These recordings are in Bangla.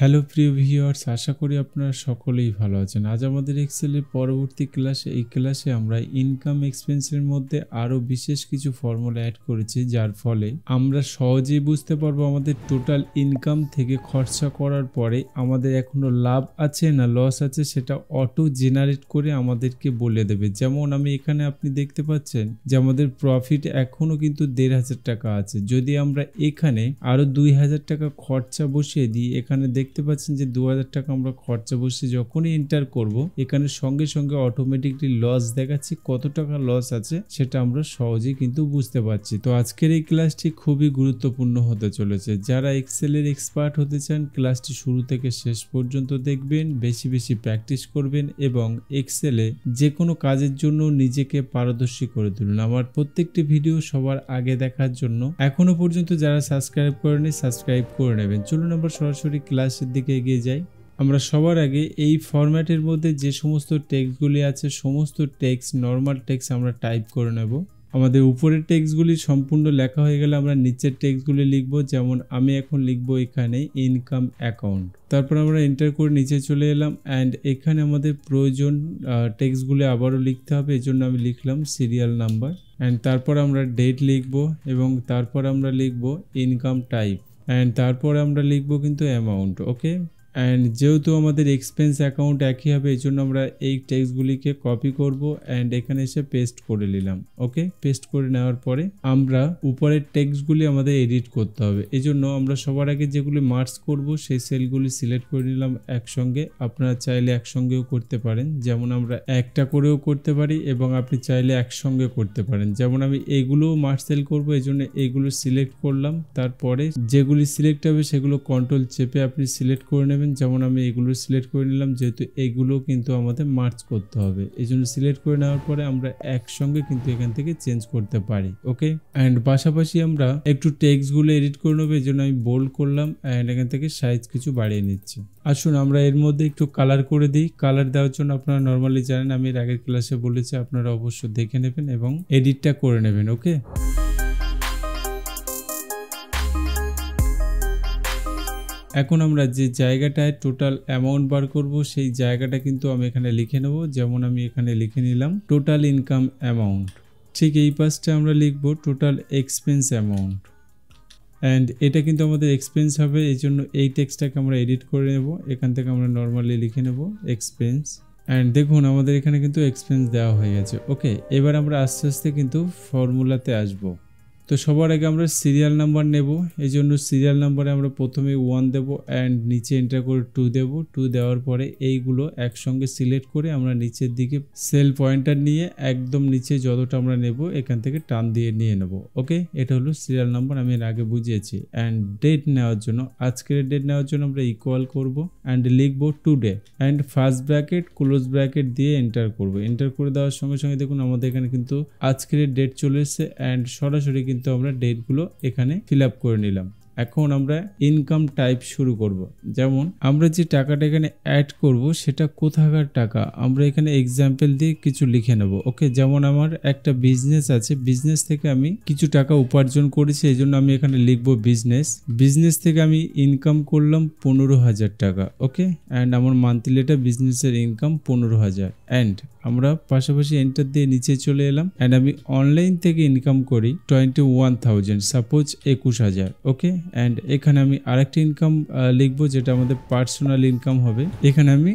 হ্যালো প্রিয় ভিউয়ার্স আশা করি আপনারা সকলেই ভালো আছেন আজ আমাদের এক্সেলের পরবর্তী ক্লাসে এই ক্লাসে আমরা ইনকাম এক্সপেন্সের মধ্যে আরও বিশেষ কিছু ফর্মুলা অ্যাড করেছি যার ফলে আমরা সহজেই বুঝতে পারবো আমাদের টোটাল ইনকাম থেকে খরচা করার পরে আমাদের এখনও লাভ আছে না লস আছে সেটা অটো জেনারেট করে আমাদেরকে বলে দেবে যেমন আমি এখানে আপনি দেখতে পাচ্ছেন যে আমাদের প্রফিট এখনও কিন্তু দেড় হাজার টাকা আছে যদি আমরা এখানে আরও দুই হাজার টাকা খরচা বসিয়ে দিই এখানে দেখ দেখতে পাচ্ছেন যে দু টাকা আমরা খরচা বসে যখনই এন্টার করব এখানে সঙ্গে সঙ্গে অটোমেটিকলি লস দেখাচ্ছি কত টাকা লস আছে সেটা আমরা সহজেই কিন্তু বুঝতে পারছি তো আজকের এই ক্লাসটি খুবই গুরুত্বপূর্ণ হতে চলেছে যারা এক্সেলের এক্সপার্ট হতে চান ক্লাসটি শুরু থেকে শেষ পর্যন্ত দেখবেন বেশি বেশি প্র্যাকটিস করবেন এবং এক্সেলে যে কোনো কাজের জন্য নিজেকে পারদর্শী করে তুলুন আমার প্রত্যেকটি ভিডিও সবার আগে দেখার জন্য এখনো পর্যন্ত যারা সাবস্ক্রাইব করেনি সাবস্ক্রাইব করে নেবেন চলুন আমরা সরাসরি ক্লাস ক্লাসের দিকে এগিয়ে যাই আমরা সবার আগে এই ফরম্যাটের মধ্যে যে সমস্ত টেক্সটগুলি আছে সমস্ত টেক্স নর্মাল টেক্স আমরা টাইপ করে নেব আমাদের উপরের টেক্সটগুলি সম্পূর্ণ লেখা হয়ে গেলে আমরা নিচের টেক্সটগুলি লিখব যেমন আমি এখন লিখব এখানে ইনকাম অ্যাকাউন্ট তারপর আমরা এন্টার করে নিচে চলে এলাম অ্যান্ড এখানে আমাদের প্রয়োজন টেক্সটগুলি আবারও লিখতে হবে এজন্য আমি লিখলাম সিরিয়াল নাম্বার অ্যান্ড তারপর আমরা ডেট লিখব এবং তারপর আমরা লিখব ইনকাম টাইপ অ্যান্ড তারপরে আমরা লিখব কিন্তু অ্যামাউন্ট ওকে অ্যান্ড যেহেতু আমাদের এক্সপেন্স অ্যাকাউন্ট একই হবে এই জন্য আমরা এই টেক্সটগুলিকে কপি করব অ্যান্ড এখানে এসে পেস্ট করে নিলাম ওকে পেস্ট করে নেওয়ার পরে আমরা উপরের টেক্সটগুলি আমাদের এডিট করতে হবে এই জন্য আমরা সবার আগে যেগুলি মার্চ করব সেই সেলগুলি সিলেক্ট করে নিলাম একসঙ্গে আপনারা চাইলে একসঙ্গেও করতে পারেন যেমন আমরা একটা করেও করতে পারি এবং আপনি চাইলে একসঙ্গে করতে পারেন যেমন আমি এগুলোও মার্চ সেল করবো এই জন্য এইগুলো সিলেক্ট করলাম তারপরে যেগুলি সিলেক্ট হবে সেগুলো কন্ট্রোল চেপে আপনি সিলেক্ট করে নেবেন নেবেন যেমন আমি এগুলো সিলেক্ট করে নিলাম যেহেতু এগুলো কিন্তু আমাদের মার্চ করতে হবে এই জন্য সিলেক্ট করে নেওয়ার পরে আমরা একসঙ্গে কিন্তু এখান থেকে চেঞ্জ করতে পারি ওকে অ্যান্ড পাশাপাশি আমরা একটু গুলো এডিট করে নেবো এই জন্য আমি বোল্ড করলাম অ্যান্ড এখান থেকে সাইজ কিছু বাড়িয়ে নিচ্ছি আসুন আমরা এর মধ্যে একটু কালার করে দিই কালার দেওয়ার জন্য আপনারা নর্মালি জানেন আমি এর আগের ক্লাসে বলেছি আপনারা অবশ্যই দেখে নেবেন এবং এডিটটা করে নেবেন ওকে এখন আমরা যে জায়গাটায় টোটাল অ্যামাউন্ট বার করব সেই জায়গাটা কিন্তু আমি এখানে লিখে নেব যেমন আমি এখানে লিখে নিলাম টোটাল ইনকাম অ্যামাউন্ট ঠিক এই পাশটা আমরা লিখব টোটাল এক্সপেন্স অ্যামাউন্ট অ্যান্ড এটা কিন্তু আমাদের এক্সপেন্স হবে এই জন্য এই টেক্সটাকে আমরা এডিট করে নেব এখান থেকে আমরা নর্মালি লিখে নেব এক্সপেন্স অ্যান্ড দেখুন আমাদের এখানে কিন্তু এক্সপেন্স দেওয়া হয়ে গেছে ওকে এবার আমরা আস্তে আস্তে কিন্তু ফর্মুলাতে আসবো তো সবার আগে আমরা সিরিয়াল নাম্বার নেব এই জন্য সিরিয়াল নাম্বারে আমরা প্রথমে ওয়ান দেব অ্যান্ড নিচে এন্টার করে টু দেব টু দেওয়ার পরে এইগুলো একসঙ্গে সিলেক্ট করে আমরা নিচের দিকে সেল পয়েন্টার নিয়ে একদম নিচে যতটা আমরা নেব এখান থেকে টান দিয়ে নিয়ে নেব ওকে এটা হলো সিরিয়াল নাম্বার আমি এর আগে বুঝিয়েছি অ্যান্ড ডেট নেওয়ার জন্য আজকের ডেট নেওয়ার জন্য আমরা ইকুয়াল করব অ্যান্ড লিখব day and first bracket close bracket দিয়ে এন্টার করব এন্টার করে দেওয়ার সঙ্গে সঙ্গে দেখুন আমাদের এখানে কিন্তু আজকের ডেট চলে এসছে অ্যান্ড সরাসরি কিন্তু কিন্তু আমরা ডেটগুলো এখানে ফিল করে নিলাম এখন আমরা ইনকাম টাইপ শুরু করব। যেমন আমরা যে টাকাটা এখানে অ্যাড করব সেটা কোথাকার টাকা আমরা এখানে এক্সাম্পল দিয়ে কিছু লিখে নেব ওকে যেমন আমার একটা বিজনেস আছে বিজনেস থেকে আমি কিছু টাকা উপার্জন করেছি এই জন্য আমি এখানে লিখব বিজনেস বিজনেস থেকে আমি ইনকাম করলাম পনেরো হাজার টাকা ওকে অ্যান্ড আমার মান্থলি এটা বিজনেসের ইনকাম পনেরো হাজার অ্যান্ড আমরা পাশাপাশি এন্টার দিয়ে নিচে চলে এলাম অ্যান্ড আমি অনলাইন থেকে ইনকাম করি টোয়েন্টি ওয়ান থাউজেন্ড সাপোজ একুশ হাজার ওকে অ্যান্ড এখানে আমি আরেকটি ইনকাম লিখবো যেটা আমাদের পার্সোনাল ইনকাম হবে এখানে আমি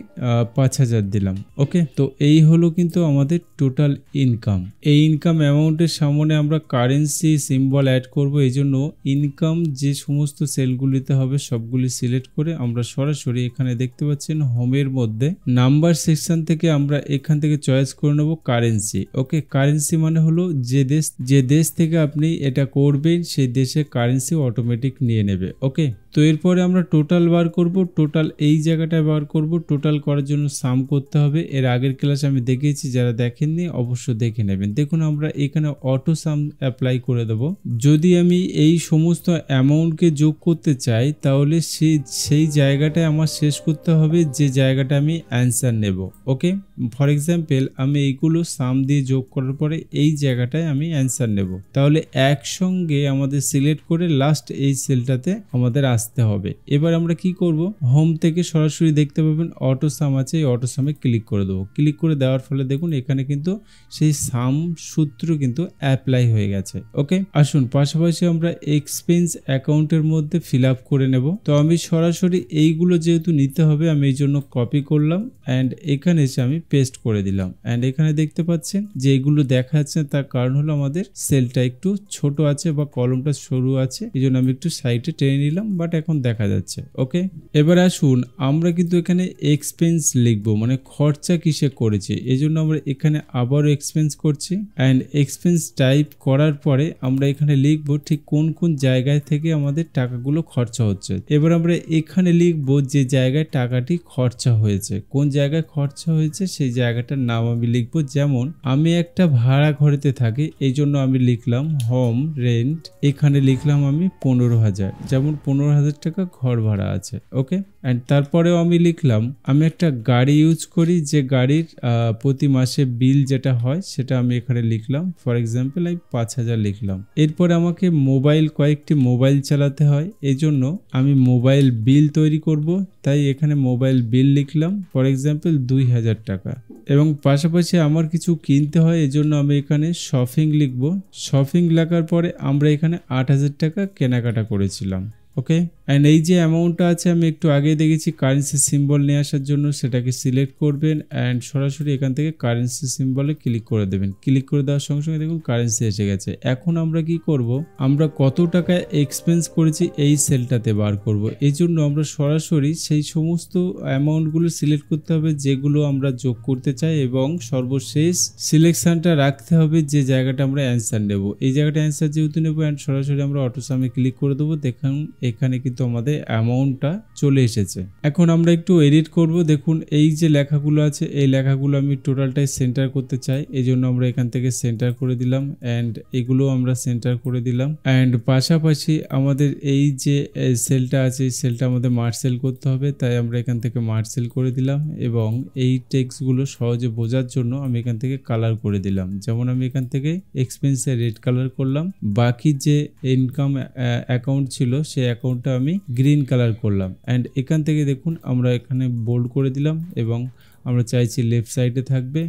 পাঁচ হাজার দিলাম ওকে তো এই হলো কিন্তু আমাদের টোটাল ইনকাম এই ইনকাম অ্যামাউন্টের সামনে আমরা কারেন্সি সিম্বল অ্যাড করব এই জন্য ইনকাম যে সমস্ত সেলগুলিতে হবে সবগুলি সিলেক্ট করে আমরা সরাসরি এখানে দেখতে পাচ্ছেন হোমের মধ্যে নাম্বার সেকশন থেকে আমরা এখান থেকে চয়েস করে নেব কারেন্সি ওকে কারেন্সি মানে হলো যে দেশ যে দেশ থেকে আপনি এটা করবেন সেই দেশে কারেন্সি অটোমেটিক নিয়ে নেবে ওকে তো এরপরে আমরা টোটাল বার করব টোটাল এই জায়গাটায় বার করব টোটাল করার জন্য সাম করতে হবে এর আগের ক্লাসে আমি দেখিয়েছি যারা দেখেননি অবশ্যই দেখে নেবেন দেখুন আমরা এখানে অটো সাম অ্যাপ্লাই করে দেব যদি আমি এই সমস্ত অ্যামাউন্টকে যোগ করতে চাই তাহলে সেই সেই জায়গাটায় আমার শেষ করতে হবে যে জায়গাটা আমি অ্যান্সার নেব ওকে ফর এক্সাম্পল আমি এইগুলো সাম দিয়ে যোগ করার পরে এই জায়গাটায় আমি অ্যান্সার নেব তাহলে একসঙ্গে আমাদের সিলেক্ট করে লাস্ট এই সেলটাতে আমাদের আসতে হবে এবার আমরা কি করব হোম থেকে সরাসরি দেখতে পাবেন অটো সাম আছে এই অটো সামে ক্লিক করে দেবো ক্লিক করে দেওয়ার ফলে দেখুন এখানে কিন্তু সেই সাম সূত্র কিন্তু অ্যাপ্লাই হয়ে গেছে ওকে আসুন পাশাপাশি আমরা এক্সপেন্স অ্যাকাউন্টের মধ্যে ফিল আপ করে নেব তো আমি সরাসরি এইগুলো যেহেতু নিতে হবে আমি এই জন্য কপি করলাম অ্যান্ড এখানে এসে আমি পেস্ট করে দিলাম অ্যান্ড এখানে দেখতে পাচ্ছেন যে এগুলো দেখা যাচ্ছে তার কারণ হলো আমাদের সেলটা একটু ছোট আছে বা কলমটা সরু আছে এই জন্য আমি একটু সাইডে টেনে নিলাম বাট এখন দেখা যাচ্ছে ওকে এবার আসুন আমরা কিন্তু এখানে এক্সপেন্স লিখব মানে খরচা কিসে করেছে এই জন্য আমরা এখানে আবারও এক্সপেন্স করছি অ্যান্ড এক্সপেন্স টাইপ করার পরে আমরা এখানে লিখব ঠিক কোন কোন জায়গায় থেকে আমাদের টাকাগুলো খরচা হচ্ছে এবার আমরা এখানে লিখব যে জায়গায় টাকাটি খরচা হয়েছে কোন জায়গায় খরচা হয়েছে সেই জায়গাটার নাম আমি লিখব যেমন আমি একটা ভাড়া ঘরেতে থাকি এই জন্য আমি লিখলাম হোম রেন্ট এখানে লিখলাম আমি পনেরো হাজার যেমন পনেরো হাজার টাকা ঘর ভাড়া আছে ওকে অ্যান্ড তারপরেও আমি লিখলাম আমি একটা গাড়ি ইউজ করি যে গাড়ির প্রতি মাসে বিল যেটা হয় সেটা আমি এখানে লিখলাম ফর এক্সাম্পল আমি পাঁচ হাজার লিখলাম এরপরে আমাকে মোবাইল কয়েকটি মোবাইল চালাতে হয় এই জন্য আমি মোবাইল বিল তৈরি করব তাই এখানে মোবাইল বিল লিখলাম ফর এক্সাম্পল দুই হাজার টাকা টাকা এবং পাশাপাশি আমার কিছু কিনতে হয় এজন্য আমি এখানে শপিং লিখব শপিং লেখার পরে আমরা এখানে আট হাজার টাকা কেনাকাটা করেছিলাম ওকে অ্যান্ড এই যে অ্যামাউন্টটা আছে আমি একটু আগে দেখেছি কারেন্সি সিম্বল নিয়ে আসার জন্য সেটাকে সিলেক্ট করবেন অ্যান্ড সরাসরি এখান থেকে কারেন্সি সিম্বলে ক্লিক করে দেবেন ক্লিক করে দেওয়ার সঙ্গে সঙ্গে দেখুন কারেন্সি এসে গেছে এখন আমরা কি করব আমরা কত টাকা এক্সপেন্স করেছি এই সেলটাতে বার করব এই জন্য আমরা সরাসরি সেই সমস্ত অ্যামাউন্টগুলো সিলেক্ট করতে হবে যেগুলো আমরা যোগ করতে চাই এবং সর্বশেষ সিলেকশানটা রাখতে হবে যে জায়গাটা আমরা অ্যান্সার নেব এই জায়গাটা অ্যান্সার যেহেতু নেব অ্যান্ড সরাসরি আমরা অটোসামে ক্লিক করে দেবো দেখুন এখানে কিন্তু আমাদের অ্যামাউন্টটা চলে এসেছে এখন আমরা একটু এডিট করব দেখুন এই যে লেখাগুলো আছে এই লেখাগুলো আমি টোটালটাই সেন্টার করতে চাই এই জন্য আমরা এখান থেকে সেন্টার করে দিলাম অ্যান্ড এগুলো আমরা সেন্টার করে দিলাম অ্যান্ড পাশাপাশি আমাদের এই যে সেলটা আছে এই সেলটা আমাদের মার্সেল করতে হবে তাই আমরা এখান থেকে মার্সেল করে দিলাম এবং এই টেক্সগুলো সহজে বোঝার জন্য আমি এখান থেকে কালার করে দিলাম যেমন আমি এখান থেকে এক্সপেন্সে রেড কালার করলাম বাকি যে ইনকাম অ্যাকাউন্ট ছিল সে অ্যাকাউন্টটা আমি গ্রিন কালার করলাম অ্যান্ড এখান থেকে দেখুন আমরা এখানে বোল্ড করে দিলাম এবং আমরা চাইছি লেফট সাইডে থাকবে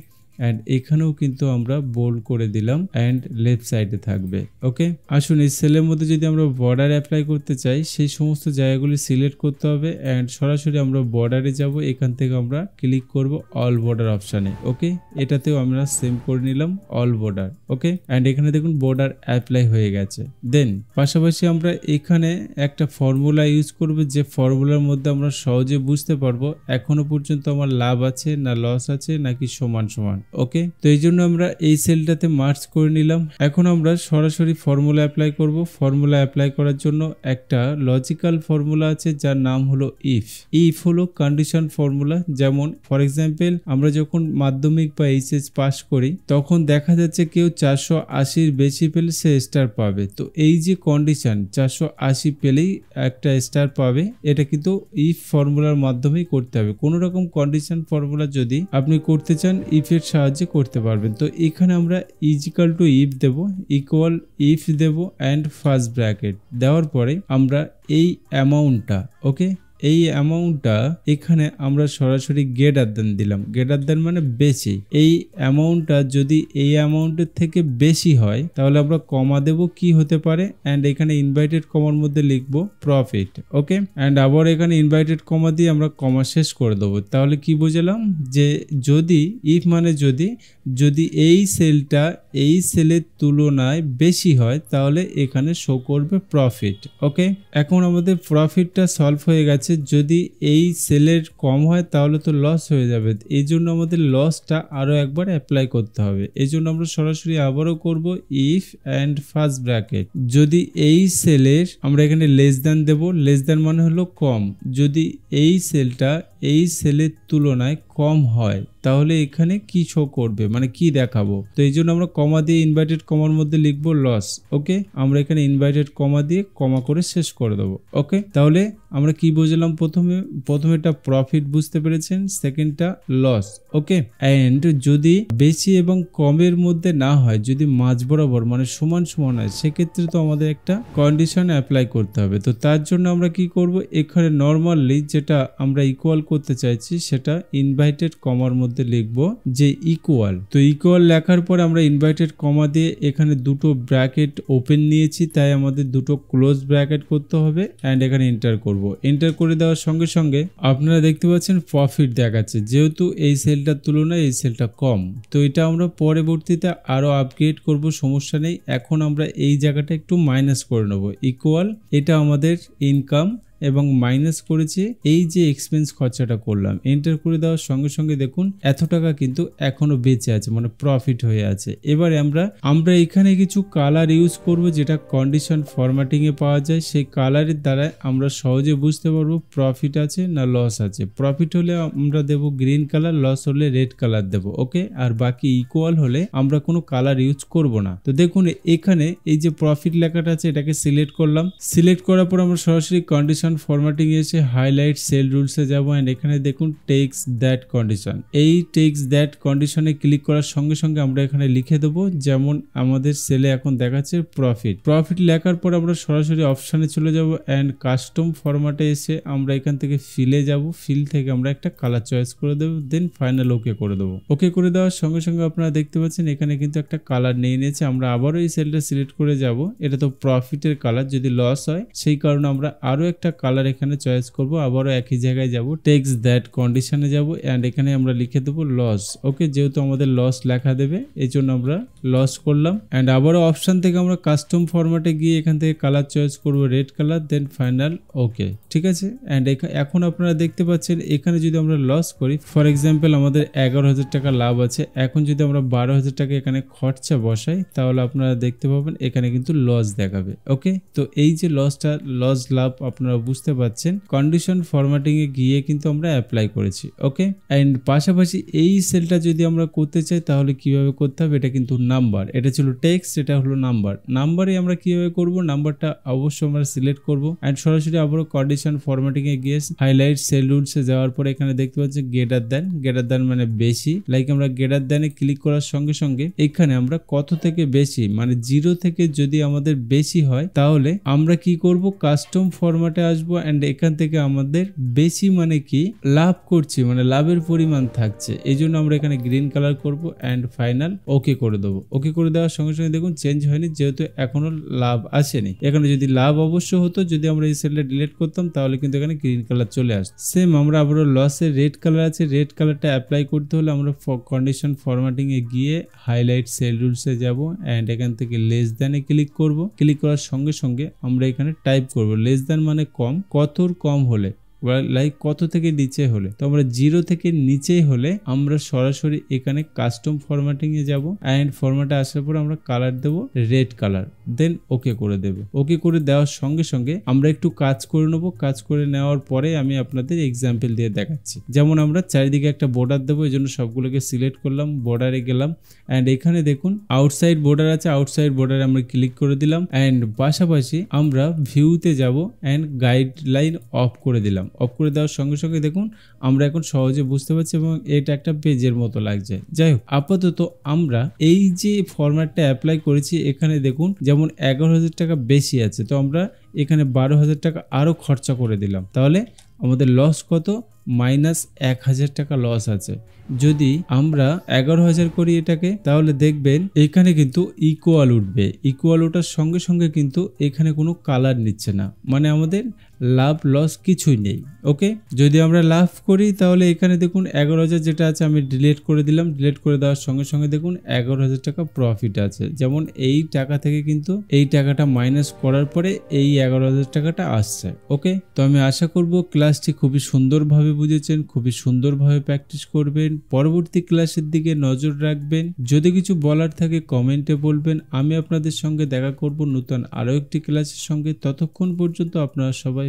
অ্যান্ড এখানেও কিন্তু আমরা বোল্ড করে দিলাম অ্যান্ড লেফট সাইডে থাকবে ওকে আসুন এই সেলের মধ্যে যদি আমরা বর্ডার অ্যাপ্লাই করতে চাই সেই সমস্ত জায়গাগুলি সিলেক্ট করতে হবে অ্যান্ড সরাসরি আমরা বর্ডারে যাব এখান থেকে আমরা ক্লিক করব অল বর্ডার অপশানে ওকে এটাতেও আমরা সেম করে নিলাম অল বর্ডার ওকে অ্যান্ড এখানে দেখুন বর্ডার অ্যাপ্লাই হয়ে গেছে দেন পাশাপাশি আমরা এখানে একটা ফর্মুলা ইউজ করব যে ফর্মুলার মধ্যে আমরা সহজে বুঝতে পারবো এখনো পর্যন্ত আমার লাভ আছে না লস আছে নাকি সমান সমান ওকে তো এই জন্য আমরা এই সেলটাতে মার্চ করে নিলাম এখন আমরা সরাসরি ফর্মুলা অ্যাপ্লাই করব ফর্মুলা অ্যাপ্লাই করার জন্য একটা লজিক্যাল ফর্মুলা আছে যার নাম হলো ইফ ইফ হলো কন্ডিশন ফর্মুলা যেমন ফর এক্সাম্পল আমরা যখন মাধ্যমিক বা এইচএস পাস করি তখন দেখা যাচ্ছে কেউ চারশো আশির বেশি পেলে সে স্টার পাবে তো এই যে কন্ডিশন চারশো আশি পেলেই একটা স্টার পাবে এটা কিন্তু ইফ ফর্মুলার মাধ্যমেই করতে হবে কোনো রকম কন্ডিশন ফর্মুলা যদি আপনি করতে চান ইফের সাহায্যে সাহায্যে করতে পারবেন তো এখানে আমরা ইজিক্যাল টু ইফ দেব ইকুয়াল ইফ দেব অ্যান্ড ফার্স্ট ব্র্যাকেট দেওয়ার পরে আমরা এই অ্যামাউন্টটা ওকে এই অ্যামাউন্টটা এখানে আমরা সরাসরি গেট আদান দিলাম গেট আদান মানে বেশি এই অ্যামাউন্টটা যদি এই অ্যামাউন্টের থেকে বেশি হয় তাহলে আমরা কমা দেব কি হতে পারে অ্যান্ড এখানে ইনভাইটেড কমার মধ্যে লিখবো প্রফিট ওকে অ্যান্ড আবার এখানে ইনভাইটেড কমা দিয়ে আমরা কমা শেষ করে দেবো তাহলে কি বুঝলাম যে যদি ইফ মানে যদি যদি এই সেলটা এই সেলের তুলনায় বেশি হয় তাহলে এখানে শো করবে প্রফিট ওকে এখন আমাদের প্রফিটটা সলভ হয়ে গেছে হচ্ছে যদি এই সেলের কম হয় তাহলে তো লস হয়ে যাবে এই জন্য আমাদের লসটা আরও একবার অ্যাপ্লাই করতে হবে এই জন্য আমরা সরাসরি আবারও করব ইফ অ্যান্ড ফার্স্ট ব্র্যাকেট যদি এই সেলের আমরা এখানে লেস দেন দেব লেস দেন মানে হলো কম যদি এই সেলটা এই সেলের তুলনায় কম হয় তাহলে এখানে কি শো করবে মানে কি দেখাবো তো এই জন্য আমরা কমা দিয়ে ইনভাইটেড কমার মধ্যে লিখবো লস ওকে আমরা এখানে ইনভাইটেড কমা দিয়ে কমা করে শেষ করে দেবো ওকে তাহলে আমরা কি বুঝলাম প্রথমে প্রথমেটা প্রফিট বুঝতে পেরেছেন সেকেন্ডটা লস ওকে অ্যান্ড যদি বেশি এবং কমের মধ্যে না হয় যদি মাঝ বরাবর মানে সমান সমান হয় সেক্ষেত্রে তো আমাদের একটা কন্ডিশন অ্যাপ্লাই করতে হবে তো তার জন্য আমরা কি করব এখানে নর্মালি যেটা আমরা ইকুয়াল করতে চাইছি সেটা ইনভাইটেড কমার মধ্যে লিখব যে ইকুয়াল তো ইকুয়াল লেখার পর আমরা ইনভাইটেড কমা দিয়ে এখানে দুটো ব্র্যাকেট ওপেন নিয়েছি তাই আমাদের দুটো ক্লোজ ব্র্যাকেট করতে হবে অ্যান্ড এখানে এন্টার করব এন্টার করে দেওয়ার সঙ্গে সঙ্গে আপনারা দেখতে পাচ্ছেন প্রফিট দেখাচ্ছে যেহেতু এই সেলটার তুলনায় এই সেলটা কম তো এটা আমরা পরবর্তীতে আরও আপগ্রেড করব সমস্যা নেই এখন আমরা এই জায়গাটা একটু মাইনাস করে নেব ইকুয়াল এটা আমাদের ইনকাম এবং মাইনাস করেছে এই যে এক্সপেন্স খরচাটা করলাম এন্টার করে দেওয়ার সঙ্গে সঙ্গে দেখুন এত টাকা কিন্তু এখনও বেঁচে আছে মানে প্রফিট হয়ে আছে এবারে আমরা আমরা এখানে কিছু কালার ইউজ করব যেটা কন্ডিশন ফরম্যাটিংয়ে পাওয়া যায় সেই কালারের দ্বারা আমরা সহজে বুঝতে পারবো প্রফিট আছে না লস আছে প্রফিট হলে আমরা দেব গ্রিন কালার লস হলে রেড কালার দেব ওকে আর বাকি ইকুয়াল হলে আমরা কোনো কালার ইউজ করব না তো দেখুন এখানে এই যে প্রফিট লেখাটা আছে এটাকে সিলেক্ট করলাম সিলেক্ট করার পর আমরা সরাসরি কন্ডিশন কন্ডিশন ফরম্যাটিং এসে হাইলাইট সেল রুলসে যাব অ্যান্ড এখানে দেখুন টেক্স দ্যাট কন্ডিশন এই টেক্স দ্যাট কন্ডিশনে ক্লিক করার সঙ্গে সঙ্গে আমরা এখানে লিখে দেব যেমন আমাদের সেলে এখন দেখাচ্ছে প্রফিট প্রফিট লেখার পর আমরা সরাসরি অপশানে চলে যাব অ্যান্ড কাস্টম ফরম্যাটে এসে আমরা এখান থেকে ফিলে যাব ফিল থেকে আমরা একটা কালার চয়েস করে দেবো দেন ফাইনাল ওকে করে দেবো ওকে করে দেওয়ার সঙ্গে সঙ্গে আপনারা দেখতে পাচ্ছেন এখানে কিন্তু একটা কালার নিয়ে নিয়েছে আমরা আবারও এই সেলটা সিলেক্ট করে যাব এটা তো প্রফিটের কালার যদি লস হয় সেই কারণে আমরা আরও একটা কালার এখানে চয়েস করব আবারও একই জায়গায় যাব টেক্স দ্যাট কন্ডিশনে যাব অ্যান্ড এখানে আমরা লিখে দেবো লস ওকে যেহেতু আমাদের লস লেখা দেবে এই জন্য আমরা লস করলাম অ্যান্ড আবারও অপশান থেকে আমরা কাস্টম ফরম্যাটে গিয়ে এখান থেকে কালার চয়েস করব red colour then final okay ঠিক আছে অ্যান্ড এখন আপনারা দেখতে পাচ্ছেন এখানে যদি আমরা লস করি ফর এক্সাম্পল আমাদের এগারো হাজার টাকা লাভ আছে এখন যদি আমরা বারো হাজার টাকা এখানে খরচা বসাই তাহলে আপনারা দেখতে পাবেন এখানে কিন্তু লস দেখাবে ওকে তো এই যে লসটা লস লাভ আপনারা বুঝতে পাচ্ছেন কন্ডিশন ফরম্যাটিংয়ে গিয়ে কিন্তু আমরা অ্যাপ্লাই করেছি ওকে অ্যান্ড পাশাপাশি এই সেলটা যদি আমরা করতে চাই তাহলে কিভাবে করতে হবে এটা কিন্তু নাম্বার এটা ছিল টেক্সট এটা হলো নাম্বার নাম্বারে আমরা কিভাবে করব নাম্বারটা অবশ্যই আমরা সিলেক্ট করব অ্যান্ড সরাসরি আবারও কন্ডিশন ফরম্যাটিংয়ে গিয়ে হাইলাইট সেল এ যাওয়ার পরে এখানে দেখতে পাচ্ছি গেটার দেন গেটার দেন মানে বেশি লাইক আমরা গেটার দেনে ক্লিক করার সঙ্গে সঙ্গে এখানে আমরা কত থেকে বেশি মানে জিরো থেকে যদি আমাদের বেশি হয় তাহলে আমরা কি করব কাস্টম ফরম্যাটে আসবো অ্যান্ড এখান থেকে আমাদের বেশি মানে কি লাভ করছি মানে লাভের পরিমাণ থাকছে এই জন্য আমরা এখানে গ্রিন কালার করব অ্যান্ড ফাইনাল ওকে করে দেবো ওকে করে দেওয়ার সঙ্গে সঙ্গে দেখুন চেঞ্জ হয়নি যেহেতু এখনো লাভ আসেনি এখানে যদি লাভ অবশ্য হতো যদি আমরা এই সেলটা ডিলিট করতাম তাহলে কিন্তু এখানে গ্রিন কালার চলে আসতো সেম আমরা আবারও লসের রেড কালার আছে রেড কালারটা অ্যাপ্লাই করতে হলে আমরা কন্ডিশন ফরম্যাটিংয়ে গিয়ে হাইলাইট সেল রুলসে যাব অ্যান্ড এখান থেকে লেস দ্যানে ক্লিক করব ক্লিক করার সঙ্গে সঙ্গে আমরা এখানে টাইপ করব লেস দ্যান মানে কম কতর কম হলে লাইক কত থেকে নিচে হলে তো আমরা জিরো থেকে নিচে হলে আমরা সরাসরি এখানে কাস্টম ফরম্যাটিংয়ে যাবো অ্যান্ড ফরম্যাটে আসার পর আমরা কালার দেবো রেড কালার দেন ওকে করে দেবে ওকে করে দেওয়ার সঙ্গে সঙ্গে আমরা একটু কাজ করে নেবো কাজ করে নেওয়ার পরে আমি আপনাদের এক্সাম্পল দিয়ে দেখাচ্ছি যেমন আমরা চারিদিকে একটা বর্ডার দেবো এই জন্য সবগুলোকে সিলেক্ট করলাম বর্ডারে গেলাম অ্যান্ড এখানে দেখুন আউটসাইড বর্ডার আছে আউটসাইড বর্ডারে আমরা ক্লিক করে দিলাম অ্যান্ড পাশাপাশি আমরা ভিউতে যাব অ্যান্ড গাইডলাইন অফ করে দিলাম অফ করে দেওয়ার সঙ্গে সঙ্গে দেখুন আমরা এখন সহজে বুঝতে পারছি এবং এটা একটা পেজের মতো লাগছে যাই হোক আপাতত আমরা এই যে ফরম্যাটটা অ্যাপ্লাই করেছি এখানে দেখুন যে যেমন এগারো হাজার টাকা বেশি আছে তো আমরা এখানে বারো হাজার টাকা আরও খরচা করে দিলাম তাহলে আমাদের লস কত মাইনাস এক হাজার টাকা লস আছে যদি আমরা এগারো হাজার করি এটাকে তাহলে দেখবেন এখানে কিন্তু ইকুয়াল উঠবে ইকুয়াল ওঠার সঙ্গে সঙ্গে কিন্তু এখানে কোনো কালার নিচ্ছে না মানে আমাদের লাভ লস কিছুই নেই ওকে যদি আমরা লাভ করি তাহলে এখানে দেখুন এগারো হাজার যেটা আছে আমি ডিলেট করে দিলাম ডিলেট করে দেওয়ার সঙ্গে সঙ্গে দেখুন এগারো হাজার টাকা প্রফিট আছে যেমন এই টাকা থেকে কিন্তু এই টাকাটা মাইনাস করার পরে এই এগারো হাজার টাকাটা আসছে ওকে তো আমি আশা করব ক্লাসটি খুবই সুন্দরভাবে বুঝেছেন খুবই সুন্দরভাবে প্র্যাকটিস করবেন পরবর্তী ক্লাসের দিকে নজর রাখবেন যদি কিছু বলার থাকে কমেন্টে বলবেন আমি আপনাদের সঙ্গে দেখা করব নতুন আরও একটি ক্লাসের সঙ্গে ততক্ষণ পর্যন্ত আপনারা সবাই